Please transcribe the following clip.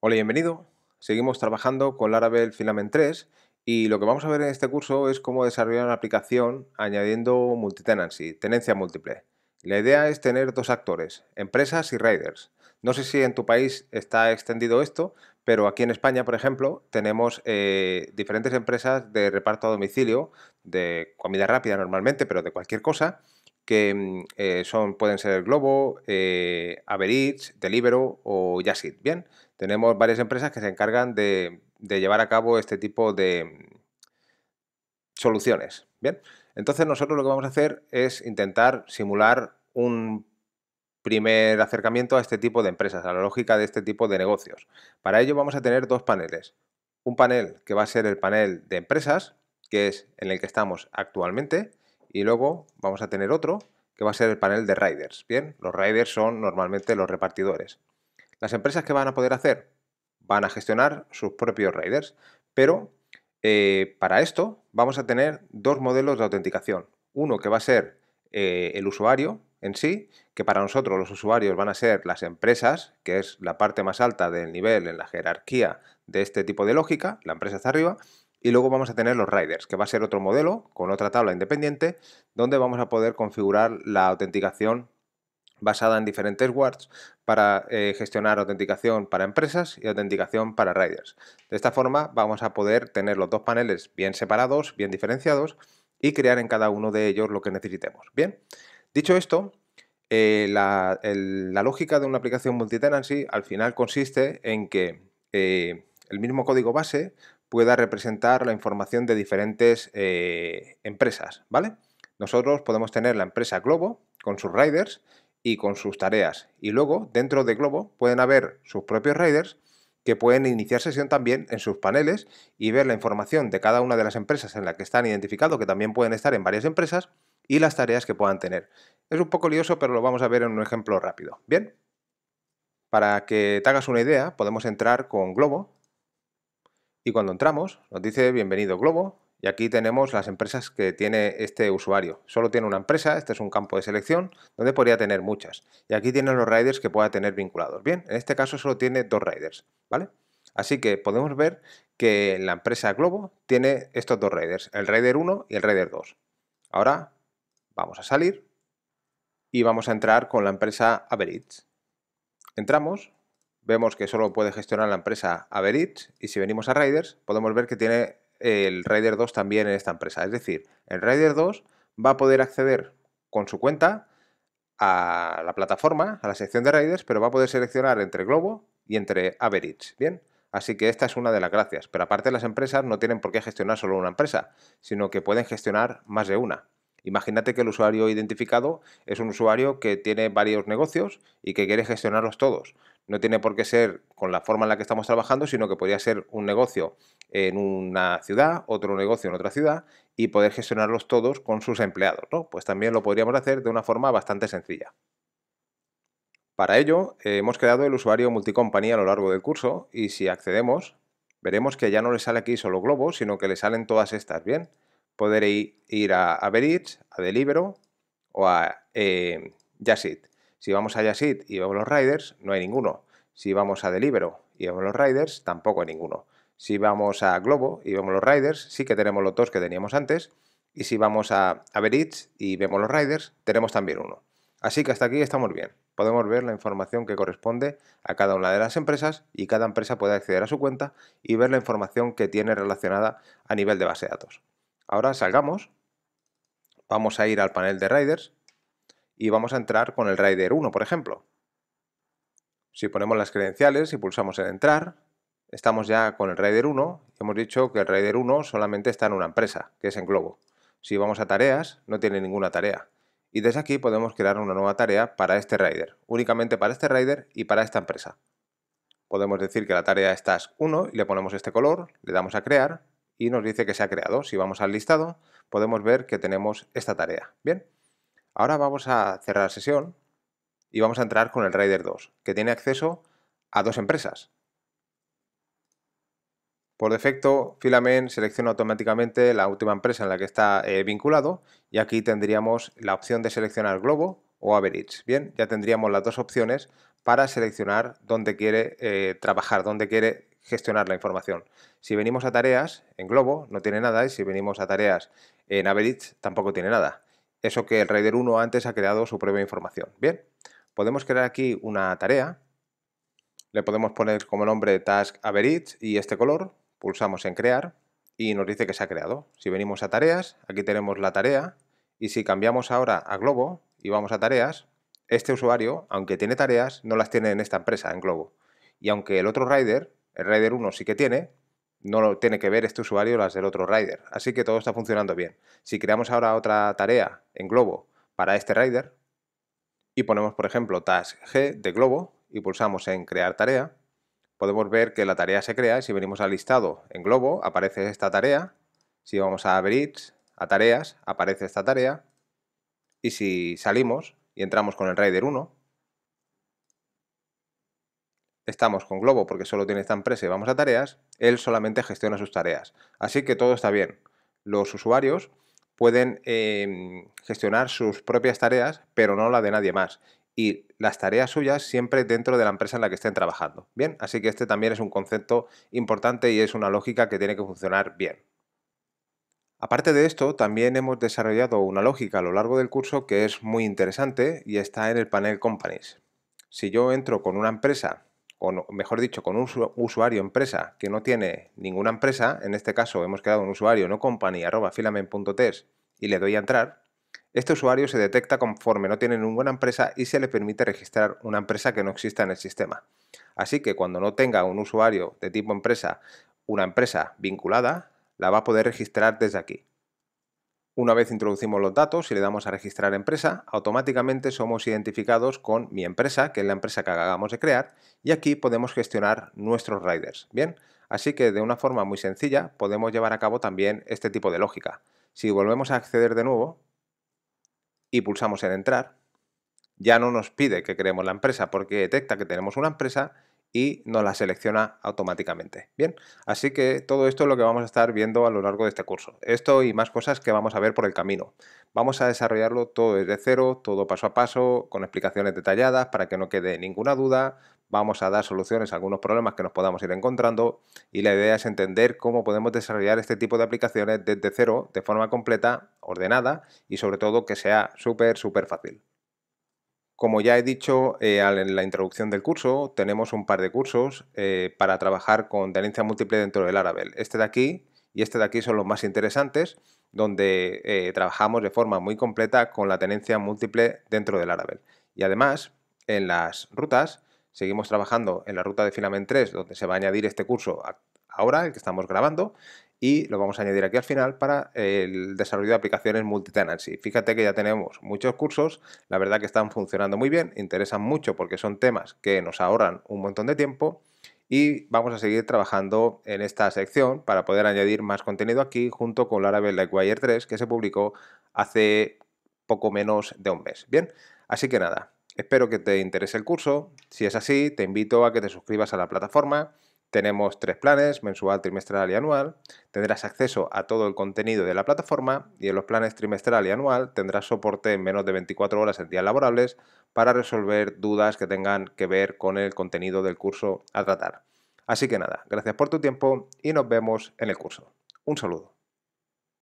Hola y bienvenido. Seguimos trabajando con Laravel Filament 3 y lo que vamos a ver en este curso es cómo desarrollar una aplicación añadiendo multitenancy, tenencia múltiple. La idea es tener dos actores, empresas y riders. No sé si en tu país está extendido esto, pero aquí en España, por ejemplo, tenemos eh, diferentes empresas de reparto a domicilio, de comida rápida normalmente, pero de cualquier cosa, que mm, eh, son, pueden ser Globo, eh, Average, Deliveroo o Yasit. Bien, tenemos varias empresas que se encargan de, llevar a cabo este tipo de soluciones. Bien, entonces nosotros lo que vamos a hacer es intentar simular un primer acercamiento a este tipo de empresas, a la lógica de este tipo de negocios. Para ello vamos a tener dos paneles. Un panel que va a ser el panel de empresas, que es en el que estamos actualmente, y luego vamos a tener otro que va a ser el panel de riders. Bien, los riders son normalmente los repartidores. Las empresas que van a poder hacer van a gestionar sus propios riders, pero eh, para esto vamos a tener dos modelos de autenticación. Uno que va a ser eh, el usuario en sí, que para nosotros los usuarios van a ser las empresas, que es la parte más alta del nivel en la jerarquía de este tipo de lógica, la empresa está arriba, y luego vamos a tener los riders, que va a ser otro modelo con otra tabla independiente, donde vamos a poder configurar la autenticación basada en diferentes wards para eh, gestionar autenticación para empresas y autenticación para riders. De esta forma vamos a poder tener los dos paneles bien separados, bien diferenciados y crear en cada uno de ellos lo que necesitemos. Bien, dicho esto, eh, la, lógica de una aplicación multitenancy al final consiste en que eh, el mismo código base pueda representar la información de diferentes empresas, ¿vale? Nosotros podemos tener la empresa Globo con sus riders y con sus tareas. Y luego, dentro de Globo, pueden haber sus propios riders que pueden iniciar sesión también en sus paneles y ver la información de cada una de las empresas en la que están identificado que también pueden estar en varias empresas, y las tareas que puedan tener. Es un poco lioso, pero lo vamos a ver en un ejemplo rápido. Bien, para que te hagas una idea, podemos entrar con Globo y cuando entramos nos dice bienvenido Globo, y aquí tenemos las empresas que tiene este usuario. Solo tiene una empresa, este es un campo de selección, donde podría tener muchas. Y aquí tiene los riders que pueda tener vinculados. Bien, en este caso solo tiene dos riders, ¿vale? Así que podemos ver que la empresa Globo tiene estos dos riders, el rider 1 y el rider 2. Ahora vamos a salir y vamos a entrar con la empresa Average. Entramos, vemos que solo puede gestionar la empresa Average y si venimos a Riders podemos ver que tiene el Raider 2 también en esta empresa. Es decir, el Raider 2 va a poder acceder con su cuenta a la plataforma, a la sección de Raiders, pero va a poder seleccionar entre Globo y entre Average. Bien, así que esta es una de las gracias. Pero aparte las empresas no tienen por qué gestionar solo una empresa, sino que pueden gestionar más de una. Imagínate que el usuario identificado es un usuario que tiene varios negocios y que quiere gestionarlos todos no tiene por qué ser con la forma en la que estamos trabajando, sino que podría ser un negocio en una ciudad, otro negocio en otra ciudad y poder gestionarlos todos con sus empleados. ¿no? Pues también lo podríamos hacer de una forma bastante sencilla. Para ello, eh, hemos creado el usuario multicompañía a lo largo del curso y si accedemos, veremos que ya no le sale aquí solo Globo, sino que le salen todas estas, ¿bien? poder ir a Average, a Delivero o a eh, si vamos a Yasit y vemos los Riders, no hay ninguno. Si vamos a Delivero y vemos los Riders, tampoco hay ninguno. Si vamos a Globo y vemos los Riders, sí que tenemos los dos que teníamos antes. Y si vamos a Average y vemos los Riders, tenemos también uno. Así que hasta aquí estamos bien. Podemos ver la información que corresponde a cada una de las empresas y cada empresa puede acceder a su cuenta y ver la información que tiene relacionada a nivel de base de datos. Ahora salgamos, vamos a ir al panel de Riders y vamos a entrar con el Rider 1, por ejemplo. Si ponemos las credenciales y pulsamos en entrar, estamos ya con el Rider 1 y hemos dicho que el Rider 1 solamente está en una empresa, que es en Globo. Si vamos a tareas, no tiene ninguna tarea. Y desde aquí podemos crear una nueva tarea para este Rider, únicamente para este Rider y para esta empresa. Podemos decir que la tarea es 1 y le ponemos este color, le damos a crear y nos dice que se ha creado. Si vamos al listado, podemos ver que tenemos esta tarea. Bien. Ahora vamos a cerrar la sesión y vamos a entrar con el Rider 2, que tiene acceso a dos empresas. Por defecto, Filament selecciona automáticamente la última empresa en la que está eh, vinculado y aquí tendríamos la opción de seleccionar Globo o Average. Bien, ya tendríamos las dos opciones para seleccionar dónde quiere eh, trabajar, dónde quiere gestionar la información. Si venimos a tareas en Globo no tiene nada y si venimos a tareas en Average tampoco tiene nada eso que el Raider 1 antes ha creado su propia información. Bien, podemos crear aquí una tarea, le podemos poner como nombre Task Average y este color, pulsamos en crear y nos dice que se ha creado. Si venimos a tareas, aquí tenemos la tarea y si cambiamos ahora a globo y vamos a tareas, este usuario, aunque tiene tareas, no las tiene en esta empresa, en globo. Y aunque el otro Rider, el Rider 1 sí que tiene, no lo tiene que ver este usuario las del otro rider. Así que todo está funcionando bien. Si creamos ahora otra tarea en globo para este rider y ponemos, por ejemplo, task G de globo y pulsamos en crear tarea, podemos ver que la tarea se crea y si venimos al listado en globo aparece esta tarea. Si vamos a abrir a tareas, aparece esta tarea. Y si salimos y entramos con el rider 1, estamos con Globo porque solo tiene esta empresa y vamos a tareas, él solamente gestiona sus tareas. Así que todo está bien. Los usuarios pueden em, gestionar sus propias tareas, pero no la de nadie más. Y las tareas suyas siempre dentro de la empresa en la que estén trabajando. Bien, así que este también es un concepto importante y es una lógica que tiene que funcionar bien. Aparte de esto, también hemos desarrollado una lógica a lo largo del curso que es muy interesante y está en el panel Companies. Si yo entro con una empresa o mejor dicho, con un usuario empresa que no tiene ninguna empresa, en este caso hemos creado un usuario no company arroba filament.test y le doy a entrar, este usuario se detecta conforme no tiene ninguna empresa y se le permite registrar una empresa que no exista en el sistema. Así que cuando no tenga un usuario de tipo empresa, una empresa vinculada, la va a poder registrar desde aquí. Una vez introducimos los datos y le damos a registrar empresa, automáticamente somos identificados con mi empresa, que es la empresa que acabamos de crear, y aquí podemos gestionar nuestros riders. Bien, así que de una forma muy sencilla podemos llevar a cabo también este tipo de lógica. Si volvemos a acceder de nuevo y pulsamos en entrar, ya no nos pide que creemos la empresa porque detecta que tenemos una empresa y nos la selecciona automáticamente. Bien, así que todo esto es lo que vamos a estar viendo a lo largo de este curso. Esto y más cosas que vamos a ver por el camino. Vamos a desarrollarlo todo desde cero, todo paso a paso, con explicaciones detalladas para que no quede ninguna duda. Vamos a dar soluciones a algunos problemas que nos podamos ir encontrando y la idea es entender cómo podemos desarrollar este tipo de aplicaciones desde cero, de forma completa, ordenada y sobre todo que sea súper, súper fácil. Como ya he dicho eh, en la introducción del curso, tenemos un par de cursos eh, para trabajar con tenencia múltiple dentro del ARABEL. Este de aquí y este de aquí son los más interesantes, donde eh, trabajamos de forma muy completa con la tenencia múltiple dentro del Laravel. Y además, en las rutas, seguimos trabajando en la ruta de Filament 3, donde se va a añadir este curso ahora, el que estamos grabando, y lo vamos a añadir aquí al final para el desarrollo de aplicaciones multitenancy. Fíjate que ya tenemos muchos cursos, la verdad que están funcionando muy bien, interesan mucho porque son temas que nos ahorran un montón de tiempo y vamos a seguir trabajando en esta sección para poder añadir más contenido aquí junto con Laravel Wire 3 que se publicó hace poco menos de un mes. Bien, así que nada, espero que te interese el curso. Si es así, te invito a que te suscribas a la plataforma tenemos tres planes, mensual, trimestral y anual. Tendrás acceso a todo el contenido de la plataforma y en los planes trimestral y anual tendrás soporte en menos de 24 horas en días laborables para resolver dudas que tengan que ver con el contenido del curso a tratar. Así que nada, gracias por tu tiempo y nos vemos en el curso. Un saludo.